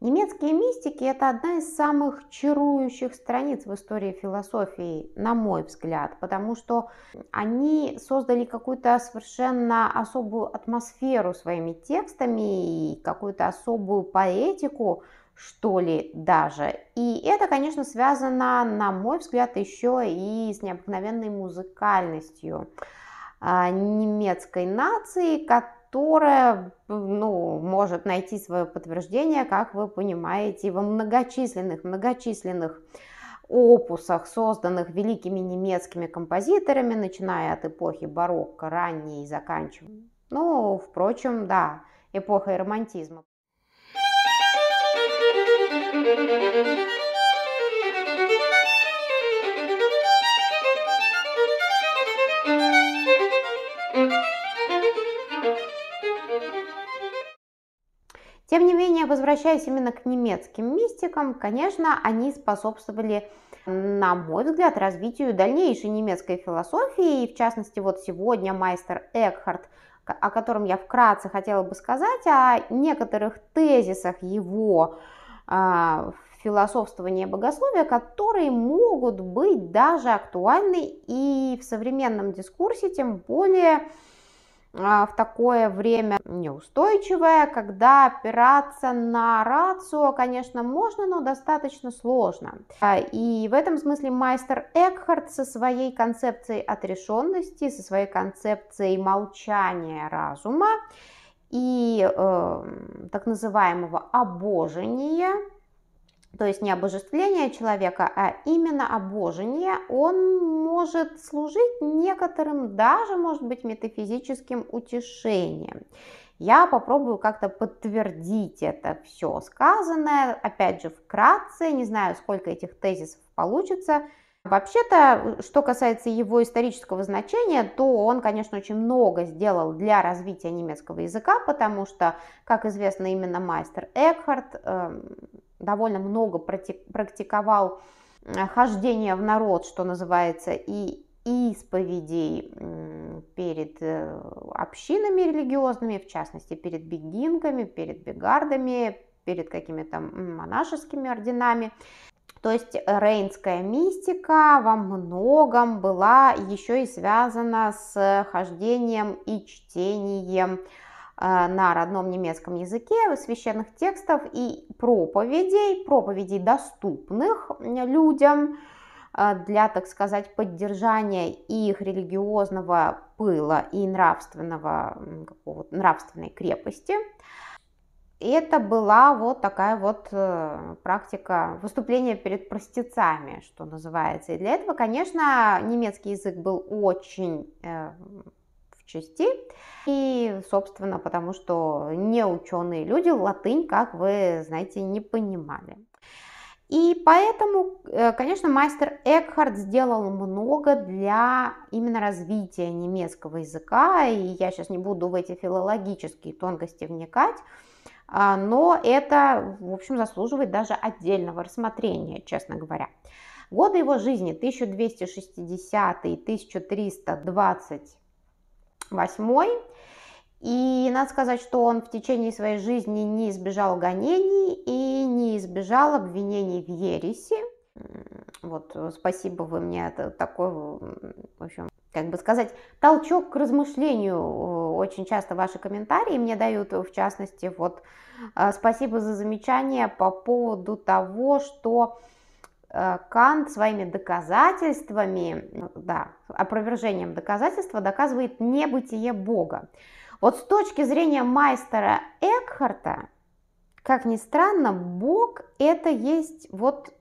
Немецкие мистики – это одна из самых чарующих страниц в истории философии, на мой взгляд, потому что они создали какую-то совершенно особую атмосферу своими текстами и какую-то особую поэтику, что ли, даже. И это, конечно, связано, на мой взгляд, еще и с необыкновенной музыкальностью а, немецкой нации, которая которая ну, может найти свое подтверждение, как вы понимаете, во многочисленных, многочисленных опусах, созданных великими немецкими композиторами, начиная от эпохи барокко, ранней и заканчивая. Ну, впрочем, да, эпохой романтизма. thank you Тем не менее, возвращаясь именно к немецким мистикам, конечно, они способствовали, на мой взгляд, развитию дальнейшей немецкой философии. И в частности, вот сегодня майстер Экхарт, о котором я вкратце хотела бы сказать, о некоторых тезисах его э, философствования богословия, которые могут быть даже актуальны и в современном дискурсе, тем более а, в такое время неустойчивое, когда опираться на рацию, конечно, можно, но достаточно сложно. А, и в этом смысле мастер Экхарт со своей концепцией отрешенности, со своей концепцией молчания разума и э, так называемого обожения – то есть не обожествление человека, а именно обожение, он может служить некоторым даже, может быть, метафизическим утешением. Я попробую как-то подтвердить это все сказанное, опять же, вкратце, не знаю, сколько этих тезисов получится. Вообще-то, что касается его исторического значения, то он, конечно, очень много сделал для развития немецкого языка, потому что, как известно, именно мастер Экхарт эм, довольно много практиковал э, хождение в народ, что называется, и исповедей перед э, общинами религиозными, в частности, перед бегинками, перед бегардами, перед какими-то монашескими орденами. То есть рейнская мистика во многом была еще и связана с хождением и чтением Э, на родном немецком языке, э, священных текстов и проповедей, проповедей доступных людям э, для, так сказать, поддержания их религиозного пыла и нравственного, нравственной крепости. И это была вот такая вот практика выступления перед простецами, что называется. И для этого, конечно, немецкий язык был очень части И, собственно, потому что не ученые люди латынь, как вы знаете, не понимали. И поэтому, э, конечно, мастер Экхарт сделал много для именно развития немецкого языка, и я сейчас не буду в эти филологические тонкости вникать, а, но это, в общем, заслуживает даже отдельного рассмотрения, честно говоря. Годы его жизни 1260 и 1320 восьмой. И надо сказать, что он в течение своей жизни не избежал гонений и не избежал обвинений в ереси. Вот, э, спасибо вы мне, это такой, в общем, как бы сказать, толчок к размышлению. Э, очень часто ваши комментарии мне дают, в частности, вот, э, спасибо за замечание по поводу того, что Э, Кант своими доказательствами, э, да, опровержением доказательства доказывает небытие Бога. Вот с точки зрения майстера Экхарта, как ни странно, Бог это есть вот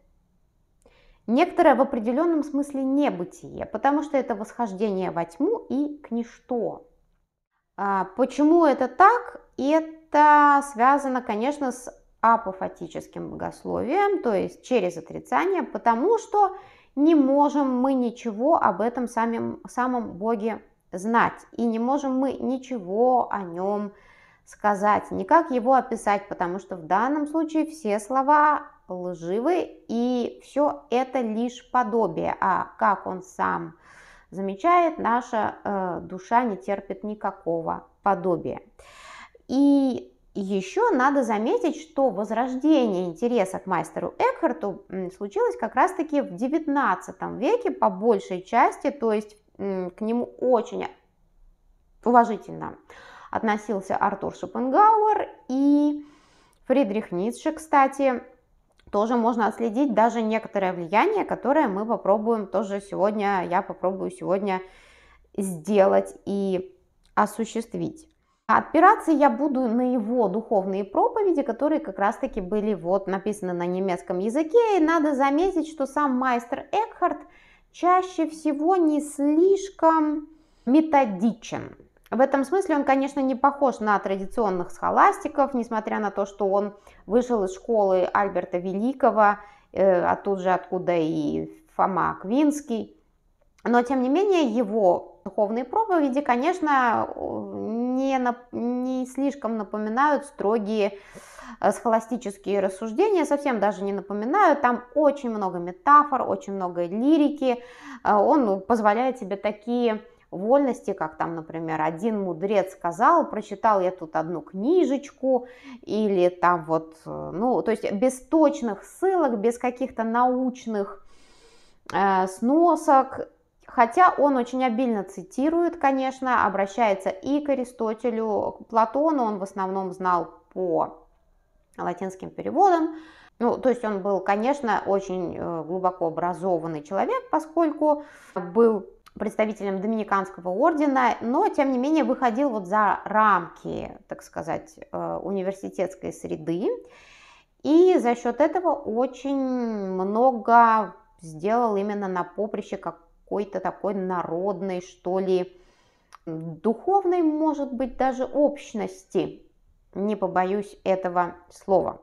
некоторое в определенном смысле небытие, потому что это восхождение во тьму и к ничто. А почему это так? Это связано, конечно, с апофатическим богословием, то есть через отрицание, потому что не можем мы ничего об этом самим, самом Боге знать, и не можем мы ничего о нем сказать, никак его описать, потому что в данном случае все слова лживы, и все это лишь подобие, а как он сам замечает, наша э, душа не терпит никакого подобия. И еще надо заметить, что возрождение интереса к мастеру Экхарту случилось как раз-таки в XIX веке по большей части, то есть к нему очень уважительно относился Артур Шопенгауэр и Фридрих Ницше, кстати, тоже можно отследить даже некоторое влияние, которое мы попробуем тоже сегодня, я попробую сегодня сделать и осуществить. А Опираться я буду на его духовные проповеди, которые как раз-таки были вот написаны на немецком языке. И надо заметить, что сам майстер Экхарт чаще всего не слишком методичен. В этом смысле он, конечно, не похож на традиционных схоластиков, несмотря на то, что он вышел из школы Альберта Великого, э, а тут же откуда и Фома Квинский. Но, тем не менее, его Духовные проповеди, конечно, не, не слишком напоминают строгие э, схоластические рассуждения, совсем даже не напоминают. Там очень много метафор, очень много лирики. Э, он ну, позволяет себе такие вольности, как там, например, один мудрец сказал, прочитал я тут одну книжечку, или там вот, э, ну, то есть без точных ссылок, без каких-то научных э, сносок, Хотя он очень обильно цитирует, конечно, обращается и к Аристотелю, к Платону, он в основном знал по латинским переводам. Ну, то есть он был, конечно, очень э, глубоко образованный человек, поскольку был представителем доминиканского ордена, но, тем не менее, выходил вот за рамки, так сказать, э, университетской среды. И за счет этого очень много сделал именно на поприще как какой-то такой народной, что ли, духовной, может быть, даже общности. Не побоюсь этого слова.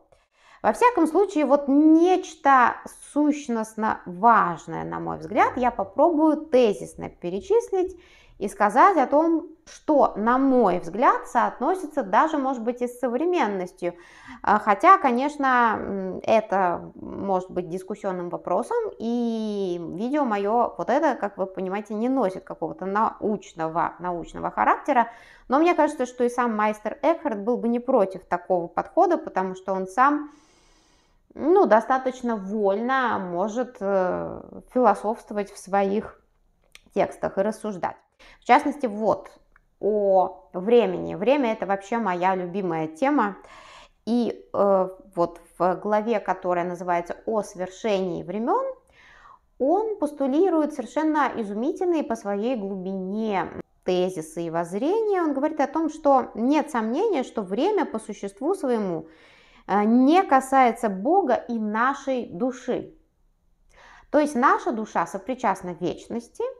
Во всяком случае, вот нечто сущностно важное, на мой взгляд, я попробую тезисно перечислить и сказать о том, что, на мой взгляд, соотносится даже, может быть, и с современностью. А, хотя, конечно, это может быть дискуссионным вопросом, и видео мое вот это, как вы понимаете, не носит какого-то научного, научного характера, но мне кажется, что и сам майстер Экхард был бы не против такого подхода, потому что он сам ну, достаточно вольно может э, философствовать в своих текстах и рассуждать. В частности, вот о времени. Время это вообще моя любимая тема. И э, вот в главе, которая называется «О свершении времен», он постулирует совершенно изумительные по своей глубине тезисы и воззрения. Он говорит о том, что нет сомнения, что время по существу своему э, не касается Бога и нашей души. То есть наша душа сопричастна вечности –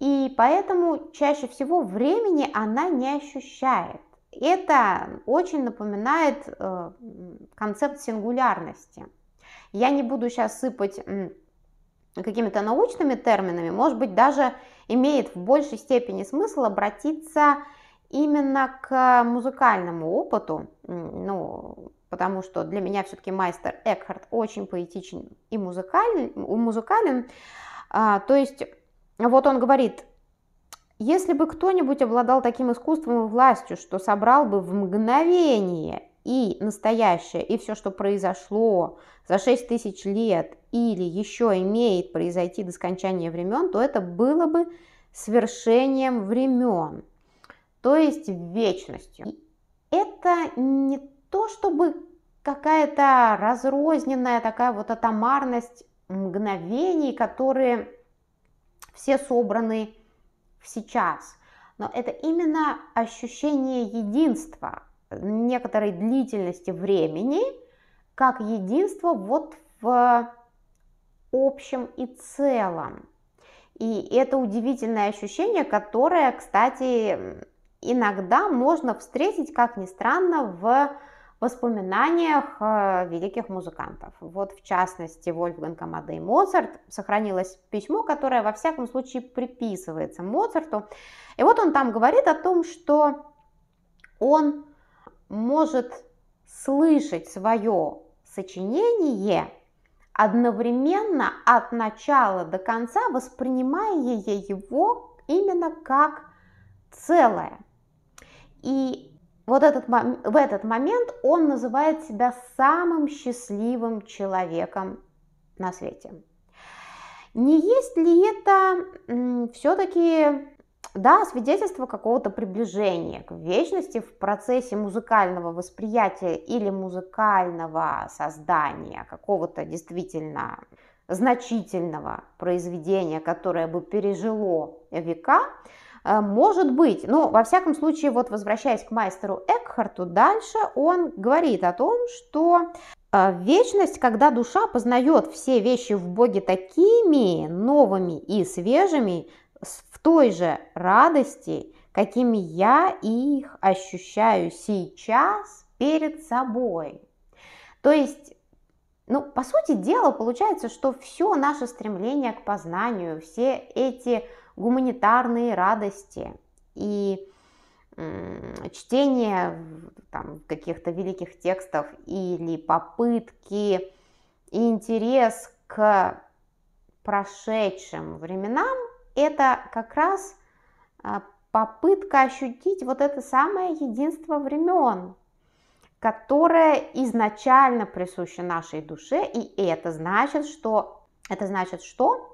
и поэтому чаще всего времени она не ощущает. Это очень напоминает э, концепт сингулярности. Я не буду сейчас сыпать какими-то научными терминами, может быть, даже имеет в большей степени смысл обратиться именно к музыкальному опыту, ну, потому что для меня все-таки мастер Экхарт очень поэтичен и музыкален, музыкален а, то есть вот он говорит, если бы кто-нибудь обладал таким искусством и властью, что собрал бы в мгновение и настоящее, и все, что произошло за 6 тысяч лет или еще имеет произойти до скончания времен, то это было бы свершением времен, то есть вечностью. И это не то, чтобы какая-то разрозненная такая вот атомарность мгновений, которые все собраны сейчас. Но это именно ощущение единства, некоторой длительности времени, как единство вот в общем и целом. И это удивительное ощущение, которое, кстати, иногда можно встретить, как ни странно, в воспоминаниях э, великих музыкантов. Вот в частности Вольфганг Амадей Моцарт сохранилось письмо, которое во всяком случае приписывается Моцарту. И вот он там говорит о том, что он может слышать свое сочинение одновременно от начала до конца, воспринимая его именно как целое. И вот этот, в этот момент он называет себя самым счастливым человеком на свете. Не есть ли это все-таки да, свидетельство какого-то приближения к вечности в процессе музыкального восприятия или музыкального создания какого-то действительно значительного произведения, которое бы пережило века, Э, может быть, но во всяком случае, вот возвращаясь к мастеру Экхарту, дальше он говорит о том, что э, вечность, когда душа познает все вещи в Боге такими новыми и свежими, в той же радости, какими я их ощущаю сейчас перед собой. То есть ну, по сути дела, получается, что все наше стремление к познанию, все эти гуманитарные радости и чтение каких-то великих текстов или попытки и интерес к прошедшим временам – это как раз а, попытка ощутить вот это самое единство времен, которое изначально присуще нашей душе, и это значит, что это значит, что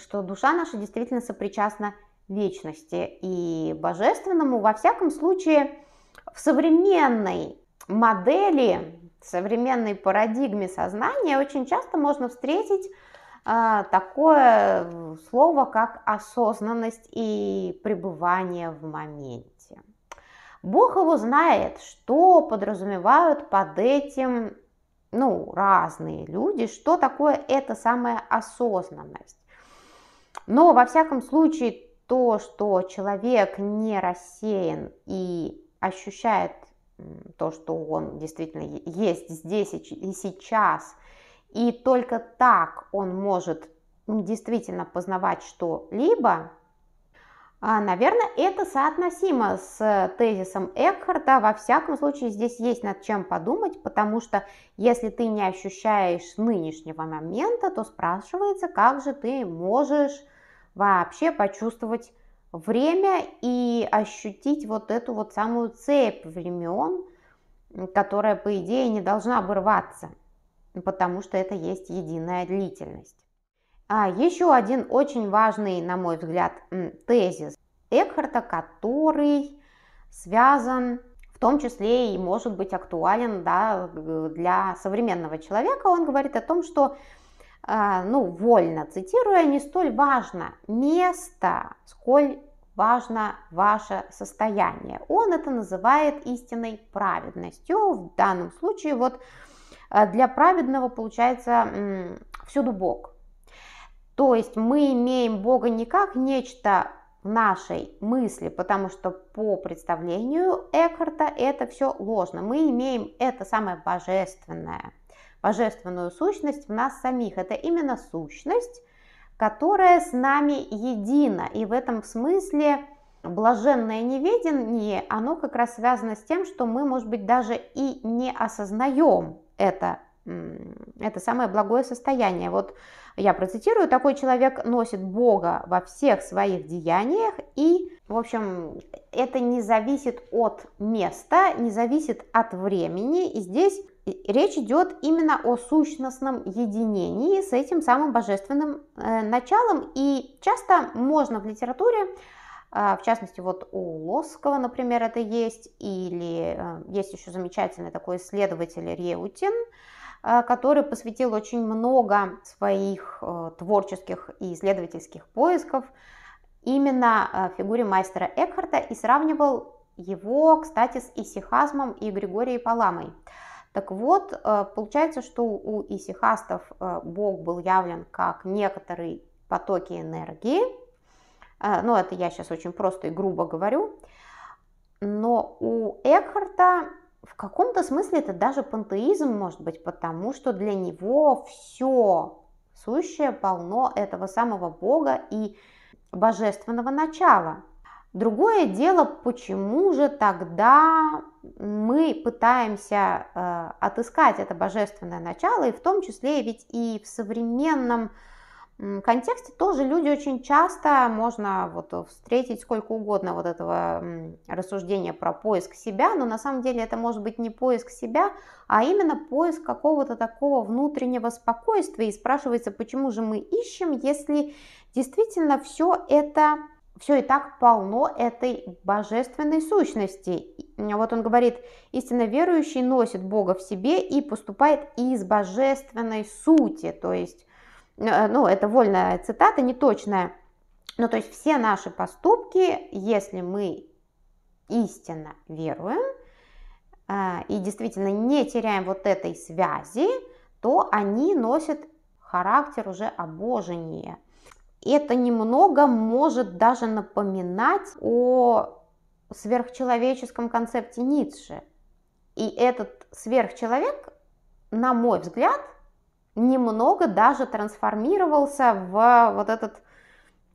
что душа наша действительно сопричастна вечности и божественному. Во всяком случае, в современной модели, современной парадигме сознания очень часто можно встретить а, такое слово, как осознанность и пребывание в моменте. Бог его знает, что подразумевают под этим ну, разные люди, что такое эта самая осознанность. Но во всяком случае то, что человек не рассеян и ощущает то, что он действительно есть здесь и сейчас, и только так он может действительно познавать что-либо, а, наверное, это соотносимо с тезисом Экхарта. Во всяком случае, здесь есть над чем подумать, потому что если ты не ощущаешь нынешнего момента, то спрашивается, как же ты можешь вообще почувствовать время и ощутить вот эту вот самую цепь времен, которая, по идее, не должна оборваться, потому что это есть единая длительность. А еще один очень важный, на мой взгляд, тезис Экхарта, который связан в том числе и может быть актуален да, для современного человека. Он говорит о том, что а, ну, вольно цитируя, а не столь важно место, сколь важно ваше состояние. Он это называет истинной праведностью. В данном случае вот а, для праведного получается всюду Бог. То есть мы имеем Бога не как нечто в нашей мысли, потому что по представлению Экхарта это все ложно. Мы имеем это самое божественное – божественную сущность в нас самих. Это именно сущность, которая с нами едина. И в этом смысле блаженное неведение, оно как раз связано с тем, что мы, может быть, даже и не осознаем это, это самое благое состояние. Вот я процитирую, такой человек носит Бога во всех своих деяниях, и, в общем, это не зависит от места, не зависит от времени, и здесь речь идет именно о сущностном единении с этим самым божественным э, началом. И часто можно в литературе, э, в частности, вот у Лосского, например, это есть, или э, есть еще замечательный такой исследователь Реутин, который посвятил очень много своих творческих и исследовательских поисков именно фигуре мастера Экхарта и сравнивал его, кстати, с Исихазмом и Григорией Паламой. Так вот, э, получается, что у исихастов э, Бог был явлен как некоторые потоки энергии, э, ну это я сейчас очень просто и грубо говорю, но у Экхарта в каком-то смысле это даже пантеизм может быть, потому что для него все сущее полно этого самого Бога и божественного начала. Другое дело, почему же тогда мы пытаемся э, отыскать это божественное начало, и в том числе ведь и в современном контексте тоже люди очень часто можно вот встретить сколько угодно вот этого рассуждения про поиск себя, но на самом деле это может быть не поиск себя, а именно поиск какого-то такого внутреннего спокойствия. И спрашивается, почему же мы ищем, если действительно все это все и так полно этой божественной сущности. Вот он говорит, истинно верующий носит Бога в себе и поступает из божественной сути. То есть, э, ну, это вольная цитата, неточная. Ну, то есть все наши поступки, если мы истинно веруем э, и действительно не теряем вот этой связи, то они носят характер уже обожения – это немного может даже напоминать о сверхчеловеческом концепте Ницше. И этот сверхчеловек, на мой взгляд, немного даже трансформировался в вот этот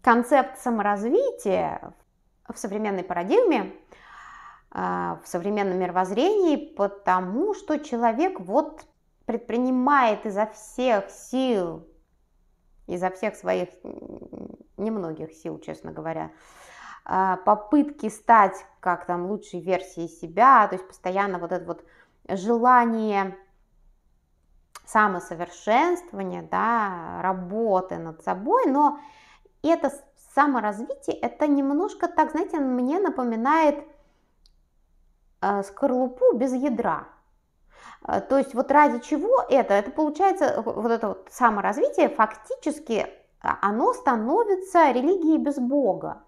концепт саморазвития в современной парадигме, э, в современном мировоззрении, потому что человек вот предпринимает изо всех сил изо всех своих немногих сил, честно говоря. А, попытки стать как там лучшей версией себя, то есть постоянно вот это вот желание самосовершенствования, да, работы над собой, но это саморазвитие, это немножко так, знаете, мне напоминает э, скорлупу без ядра. А, то есть вот ради чего это? Это получается, э, вот это вот саморазвитие фактически, а, оно становится религией без Бога.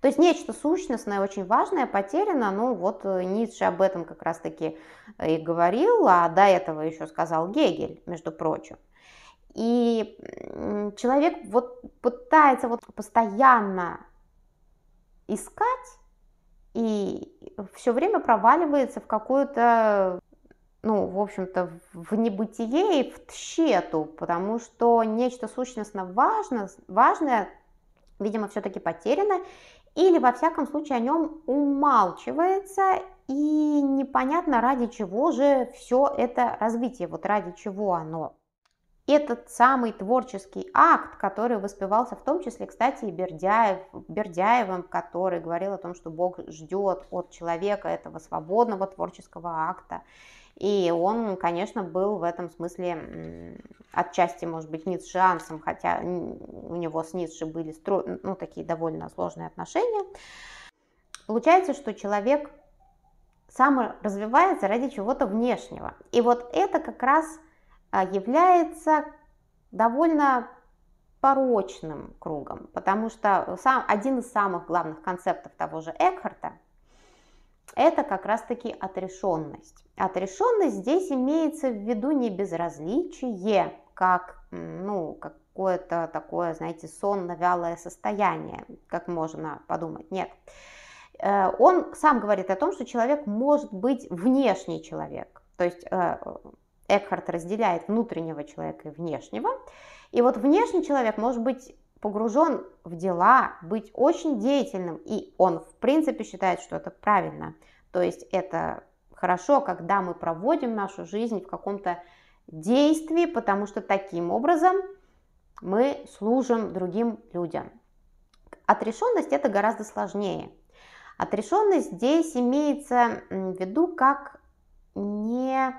То есть нечто сущностное, очень важное потеряно, ну вот э, Ницше об этом как раз-таки э, и говорил, а до этого еще сказал Гегель, между прочим. И человек вот пытается вот постоянно искать и все время проваливается в какую-то ну, в общем-то, в небытие и в тщету, потому что нечто сущностно важно, важное, видимо, все-таки потеряно, или, во всяком случае, о нем умалчивается, и непонятно, ради чего же все это развитие, вот ради чего оно. Этот самый творческий акт, который воспевался в том числе, кстати, и Бердяев, Бердяевым, который говорил о том, что Бог ждет от человека этого свободного творческого акта, и он, конечно, был в этом смысле отчасти, может быть, ницшеанцем, хотя у него с Ницше были ну, такие довольно сложные отношения. Получается, что человек сам развивается ради чего-то внешнего. И вот это как раз а, является довольно порочным кругом, потому что сам, один из самых главных концептов того же Экхарта – это как раз-таки отрешенность. Отрешенность здесь имеется в виду не безразличие, как ну, какое-то такое, знаете, сонно-вялое состояние, как можно подумать. Нет. Э, он сам говорит о том, что человек может быть внешний человек. То есть э, Экхарт разделяет внутреннего человека и внешнего. И вот внешний человек может быть погружен в дела, быть очень деятельным, и он в принципе считает, что это правильно. То есть это Хорошо, когда мы проводим нашу жизнь в каком-то действии, потому что таким образом мы служим другим людям. Отрешенность это гораздо сложнее. Отрешенность здесь имеется в виду как не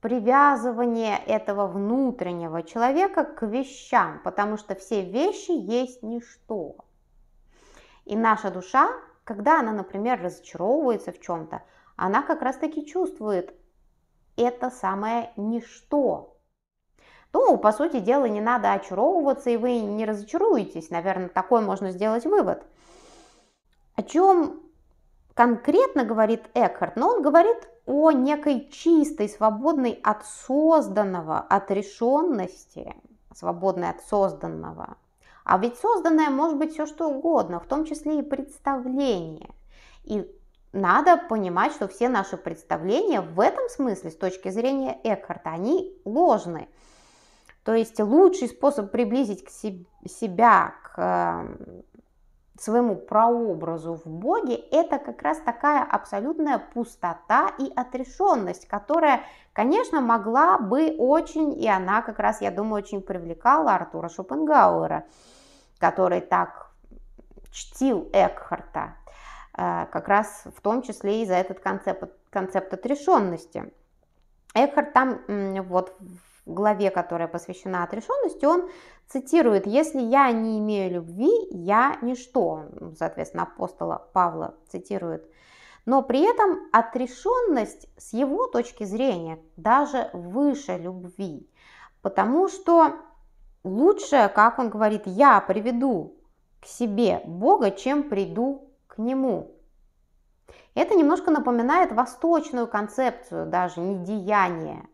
привязывание этого внутреннего человека к вещам, потому что все вещи есть ничто. И наша душа, когда она, например, разочаровывается в чем-то, она как раз-таки чувствует это самое ничто. Ну, по сути дела, не надо очаровываться, и вы не разочаруетесь. Наверное, такой можно сделать вывод. О чем конкретно говорит Экхарт? Но ну, он говорит о некой чистой, свободной от созданного, от решенности, свободной от созданного. А ведь созданное может быть все что угодно, в том числе и представление. И надо понимать, что все наши представления в этом смысле, с точки зрения Экхарта, они ложны. То есть лучший способ приблизить к себе, себя к эм, своему прообразу в Боге, это как раз такая абсолютная пустота и отрешенность, которая, конечно, могла бы очень, и она как раз, я думаю, очень привлекала Артура Шопенгауэра, который так чтил Экхарта. А, как раз в том числе и за этот концепт, концепт отрешенности. Экхарт там вот в главе, которая посвящена отрешенности, он цитирует «Если я не имею любви, я ничто». Соответственно, апостола Павла цитирует. Но при этом отрешенность с его точки зрения даже выше любви, потому что лучше, как он говорит, я приведу к себе Бога, чем приду к нему. Это немножко напоминает восточную концепцию даже не недеяния.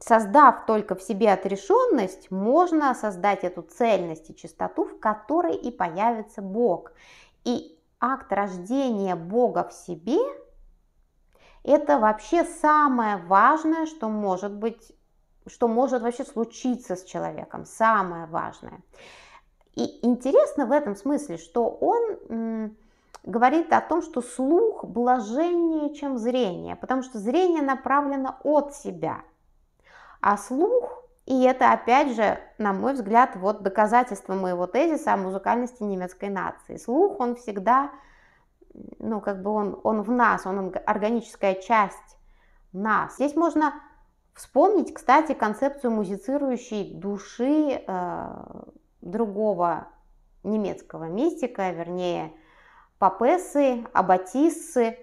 Создав только в себе отрешенность, можно создать эту цельность и чистоту, в которой и появится Бог. И акт рождения Бога в себе – это вообще самое важное, что может быть, что может вообще случиться с человеком, самое важное. И интересно в этом смысле, что он говорит о том, что слух блаженнее, чем зрение, потому что зрение направлено от себя, а слух, и это опять же, на мой взгляд, вот доказательство моего тезиса о музыкальности немецкой нации. Слух, он всегда, ну как бы он, он в нас, он органическая часть нас. Здесь можно вспомнить, кстати, концепцию музицирующей души э, другого немецкого мистика, вернее, Папесы, Аббатиссы,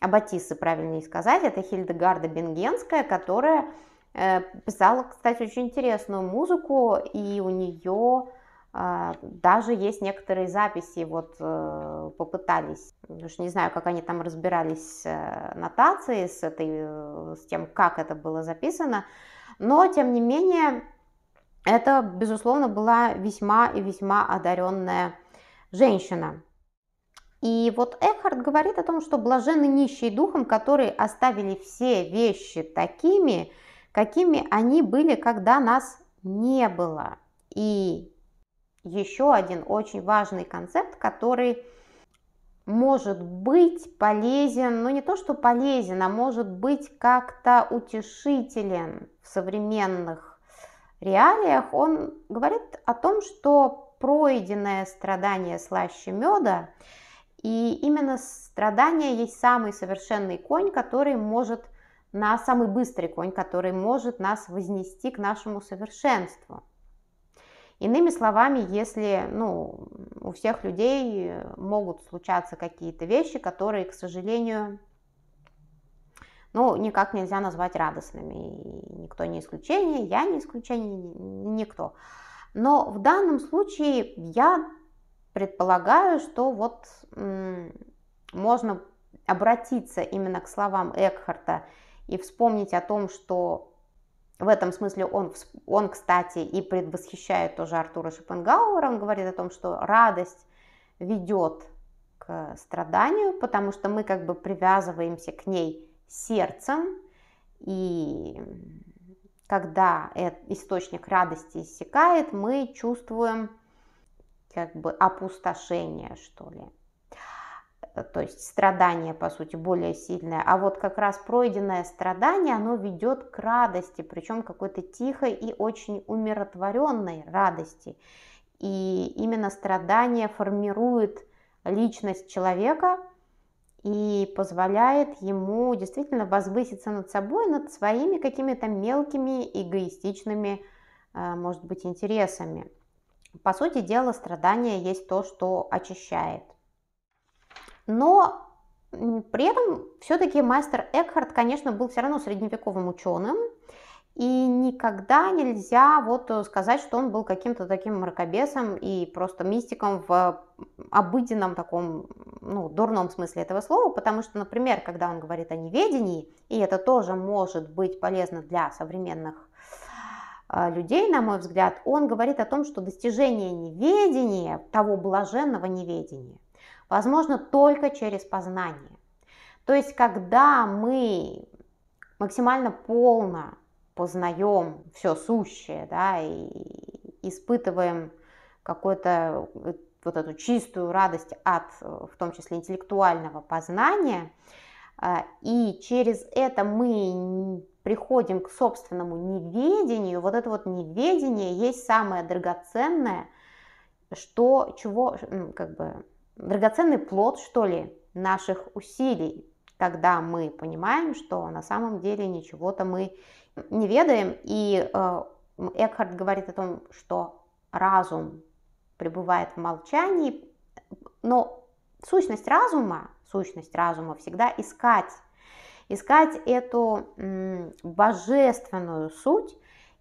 Аббатиссы, правильнее сказать, это Хильдегарда Бенгенская, которая э, писала, кстати, очень интересную музыку, и у нее а, даже есть некоторые записи, вот э, попытались, потому что не знаю, как они там разбирались э, нотации с, этой, с тем, как это было записано, но, тем не менее, это, безусловно, была весьма и весьма одаренная женщина. И вот Экхард говорит о том, что блаженны нищие духом, которые оставили все вещи такими, какими они были, когда нас не было. И еще один очень важный концепт, который может быть полезен, ну не то, что полезен, а может быть как-то утешителен в современных реалиях, он говорит о том, что пройденное страдание слаще меда и именно страдание есть самый совершенный конь, который может на самый быстрый конь, который может нас вознести к нашему совершенству. Иными словами, если ну, у всех людей могут случаться какие-то вещи, которые, к сожалению, ну, никак нельзя назвать радостными. И никто не исключение, я не исключение, никто. Но в данном случае я предполагаю, что вот можно обратиться именно к словам Экхарта и вспомнить о том, что в этом смысле он, он кстати, и предвосхищает тоже Артура Шопенгауэра, он говорит о том, что радость ведет к страданию, потому что мы как бы привязываемся к ней сердцем, и когда источник радости иссякает, мы чувствуем как бы опустошение, что ли. Э, то есть страдание, по сути, более сильное. А вот как раз пройденное страдание, оно ведет к радости, причем какой-то тихой и очень умиротворенной радости. И именно страдание формирует личность человека и позволяет ему действительно возвыситься над собой, над своими какими-то мелкими эгоистичными, э, может быть, интересами. По сути дела, страдание есть то, что очищает. Но при этом все-таки мастер Экхарт, конечно, был все равно средневековым ученым, и никогда нельзя вот э, сказать, что он был каким-то таким мракобесом и просто мистиком в обыденном таком, ну, дурном смысле этого слова, потому что, например, когда он говорит о неведении, и это тоже может быть полезно для современных а, людей, на мой взгляд, он говорит о том, что достижение неведения, того блаженного неведения, возможно только через познание. То есть, когда мы максимально полно познаем все сущее, да, и испытываем какую-то э, вот эту чистую радость от, э, в том числе, интеллектуального познания, а, и через это мы приходим к собственному неведению, вот это вот неведение есть самое драгоценное, что, чего, как бы, драгоценный плод, что ли, наших усилий, когда мы понимаем, что на самом деле ничего-то мы не ведаем. И э, Экхард говорит о том, что разум пребывает в молчании, но сущность разума, сущность разума всегда искать искать эту божественную суть,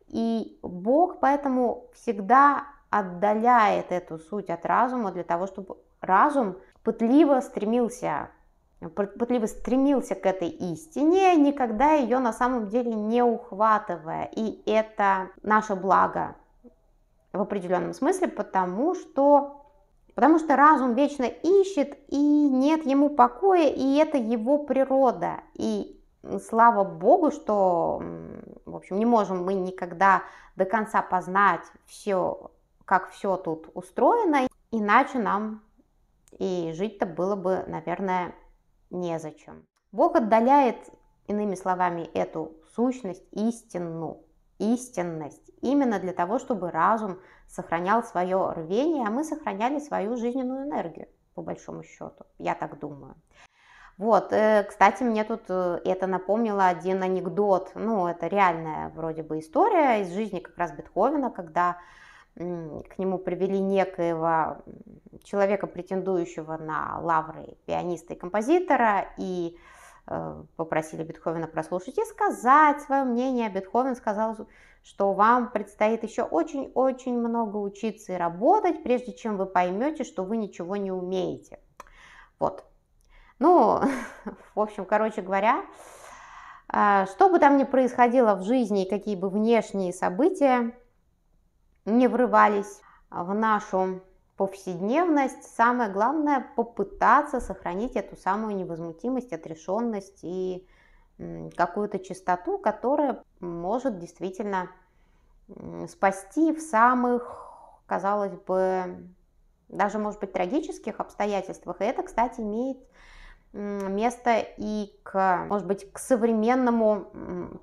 и Бог поэтому всегда отдаляет эту суть от разума для того, чтобы разум пытливо стремился пытливо стремился к этой истине, никогда ее на самом деле не ухватывая. И это наше благо в определенном смысле, потому что Потому что разум вечно ищет, и нет ему покоя, и это его природа. И слава богу, что, в общем, не можем мы никогда до конца познать все, как все тут устроено, иначе нам и жить-то было бы, наверное, незачем. Бог отдаляет, иными словами, эту сущность, истину, истинность Именно для того, чтобы разум сохранял свое рвение, а мы сохраняли свою жизненную энергию, по большому счету, я так думаю. Вот, э, кстати, мне тут э, это напомнило один анекдот, ну, это реальная вроде бы история из жизни как раз Бетховена, когда к нему привели некоего человека, претендующего на лавры пианиста и композитора, и Э, попросили Бетховена прослушать и сказать свое мнение. Бетховен сказал, что вам предстоит еще очень-очень много учиться и работать, прежде чем вы поймете, что вы ничего не умеете. Вот. Ну, в общем, короче говоря, э, что бы там ни происходило в жизни какие бы внешние события не врывались в нашу повседневность. Самое главное попытаться сохранить эту самую невозмутимость, отрешенность и какую-то чистоту, которая может действительно спасти в самых, казалось бы, даже, может быть, трагических обстоятельствах. И это, кстати, имеет место и к, может быть, к современному,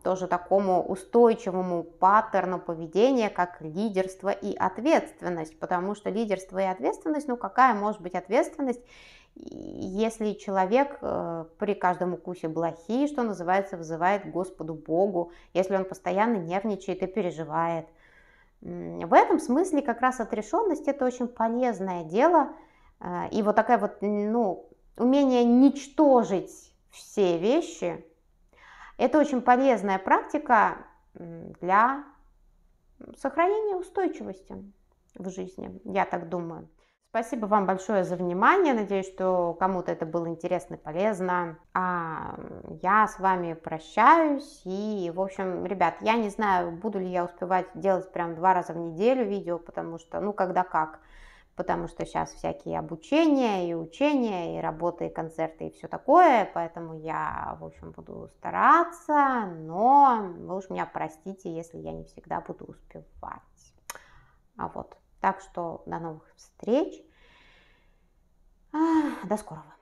тоже такому устойчивому паттерну поведения, как лидерство и ответственность, потому что лидерство и ответственность, ну какая может быть ответственность, если человек э, при каждом укусе блохи, что называется, вызывает Господу Богу, если он постоянно нервничает и переживает. В этом смысле как раз отрешенность это очень полезное дело, э, и вот такая вот, ну, умение ничтожить все вещи, это очень полезная практика для сохранения устойчивости в жизни, я так думаю. Спасибо вам большое за внимание. Надеюсь, что кому-то это было интересно и полезно. А я с вами прощаюсь. И, в общем, ребят, я не знаю, буду ли я успевать делать прям два раза в неделю видео, потому что, ну, когда как потому что сейчас всякие обучения и учения, и работы, и концерты, и все такое, поэтому я, в общем, буду стараться, но вы уж меня простите, если я не всегда буду успевать. А вот, так что до новых встреч, до скорого.